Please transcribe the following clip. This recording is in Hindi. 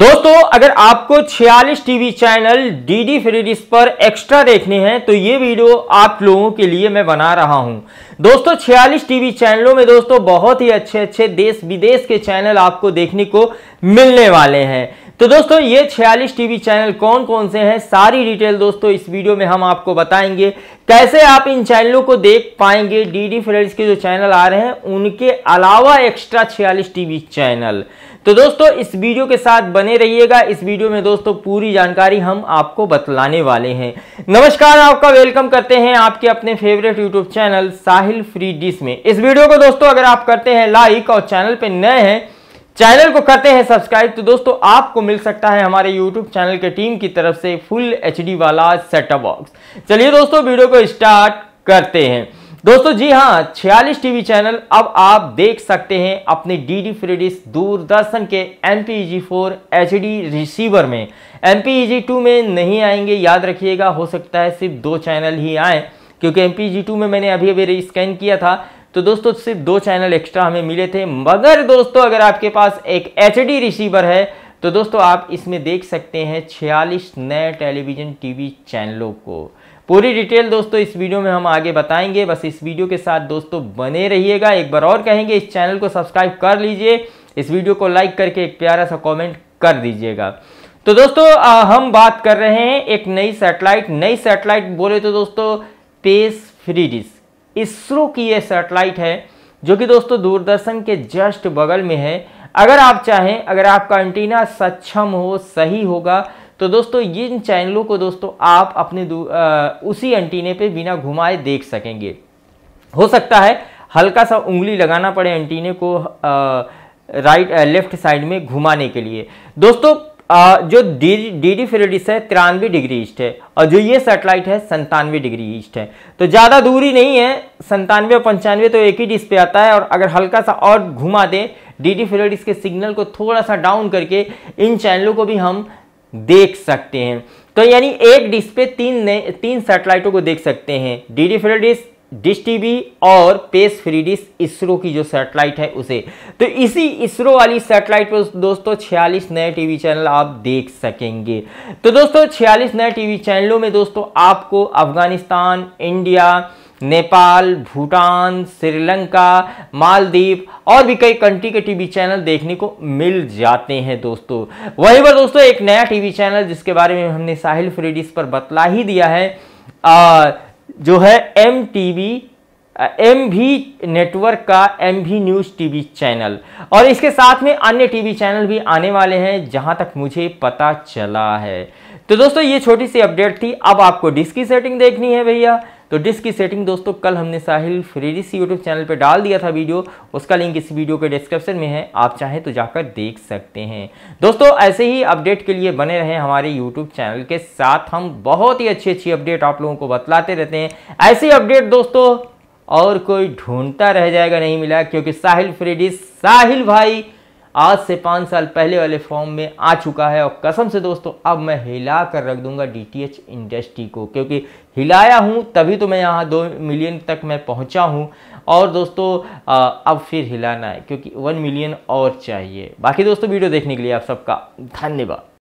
दोस्तों अगर आपको 46 TV channel D D free पर एक्स्ट्रा देखने हैं तो ये वीडियो आप लोगों के लिए मैं बना रहा हूं दोस्तों 46 टीवी चैनलों में दोस्तों बहुत ही अच्छे अच्छे देश विदेश के चैनल आपको देखने को मिलने वाले हैं तो दोस्तों ये 46 टीवी चैनल कौन कौन से हैं सारी डिटेल दोस्तों इस वीडियो में हम आपको बताएंगे कैसे आप इन चैनलों को देख पाएंगे डी डी के जो चैनल आ रहे हैं उनके अलावा एक्स्ट्रा छियालीस टीवी चैनल तो दोस्तों इस वीडियो के साथ बने रहिएगा इस वीडियो में दोस्तों पूरी जानकारी हम आपको बतलाने वाले हैं नमस्कार आपका वेलकम करते हैं आपके अपने favourite YouTube channel Sahil free dish में इस वीडियो को दोस्तों अगर आप करते हैं लाइक और चैनल पर नए हैं चैनल को करते हैं सब्सक्राइब तो दोस्तों आपको मिल सकता है हमारे यूट्यूब चैनल के टीम की तरफ से फुल एच वाला सेटअप बॉक्स चलिए दोस्तों वीडियो को स्टार्ट करते हैं दोस्तों जी हाँ 46 टीवी चैनल अब आप देख सकते हैं अपने डी डी फ्रीडिस दूरदर्शन के M P G four H D receiver में एम पी जी टू में नहीं आएंगे याद रखिएगा हो सकता है सिर्फ दो चैनल ही आए क्योंकि एम पी जी टू में मैंने अभी अभी स्कैन किया था तो दोस्तों सिर्फ दो चैनल एक्स्ट्रा हमें मिले थे मगर दोस्तों अगर आपके पास एक एच डी रिसीवर है तो दोस्तों आप इसमें देख सकते हैं 46 नए टेलीविज़न टीवी चैनलों को पूरी डिटेल दोस्तों इस वीडियो में हम आगे बताएंगे बस इस वीडियो के साथ दोस्तों बने रहिएगा एक बार और कहेंगे इस चैनल को सब्सक्राइब कर लीजिए इस वीडियो को लाइक करके एक प्यारा सा कॉमेंट कर दीजिएगा तो दोस्तों आ, हम बात कर रहे हैं एक नई सैटेलाइट नई सैटेलाइट बोले तो दोस्तों पेस फ्री डिस इसरो की यह सैटेलाइट है जो कि दोस्तों दूरदर्शन के जस्ट बगल में है अगर आप चाहें अगर आपका एंटीना सक्षम हो सही होगा तो दोस्तों इन चैनलों को दोस्तों आप अपने आ, उसी एंटीने पे बिना घुमाए देख सकेंगे हो सकता है हल्का सा उंगली लगाना पड़े एंटीने को आ, राइट आ, लेफ्ट साइड में घुमाने के लिए दोस्तों आ, जो डी डी है तिरानवे डिग्री ईस्ट है और जो ये सेटेलाइट है संतानवे डिग्री ईस्ट है तो ज़्यादा दूरी नहीं है संतानवे और पंचानवे तो एक ही डिश पे आता है और अगर हल्का सा और घुमा दें डी टी इसके सिग्नल को थोड़ा सा डाउन करके इन चैनलों को भी हम देख सकते हैं तो यानी एक डिश पे तीन ने तीन सैटेलाइटों को देख सकते हैं D D dish dish TV और पेस फ्री डिश इसरो की जो सैटेलाइट है उसे तो इसी इसरो वाली सैटेलाइट पर दोस्तों 46 नए टीवी चैनल आप देख सकेंगे तो दोस्तों 46 नए टीवी चैनलों में दोस्तों आपको अफगानिस्तान इंडिया नेपाल भूटान श्रीलंका मालदीव और भी कई कंट्री के टीवी चैनल देखने को मिल जाते हैं दोस्तों वहीं पर दोस्तों एक नया टीवी चैनल जिसके बारे में हमने साहिल फ्रीडिस पर बतला ही दिया है आ, जो है एम टीवी एम भी नेटवर्क का एम भी न्यूज़ टीवी चैनल और इसके साथ में अन्य टीवी चैनल भी आने वाले हैं जहां तक मुझे पता चला है तो दोस्तों ये छोटी सी अपडेट थी अब आपको डिस्की सेटिंग देखनी है भैया तो डिस्क की सेटिंग दोस्तों कल हमने साहिल फ्रेडिस यूट्यूब चैनल पर डाल दिया था वीडियो उसका लिंक इस वीडियो के डिस्क्रिप्शन में है आप चाहें तो जाकर देख सकते हैं दोस्तों ऐसे ही अपडेट के लिए बने रहें हमारे यूट्यूब चैनल के साथ हम बहुत ही अच्छी अच्छी अपडेट आप लोगों को बतलाते रहते हैं ऐसे अपडेट दोस्तों और कोई ढूंढता रह जाएगा नहीं मिला क्योंकि साहिल फ्रेडिस साहिल भाई आज से पाँच साल पहले वाले फॉर्म में आ चुका है और कसम से दोस्तों अब मैं हिला कर रख दूंगा डी इंडस्ट्री को क्योंकि हिलाया हूँ तभी तो मैं यहाँ दो मिलियन तक मैं पहुँचा हूँ और दोस्तों आ, अब फिर हिलाना है क्योंकि वन मिलियन और चाहिए बाकी दोस्तों वीडियो देखने के लिए आप सबका धन्यवाद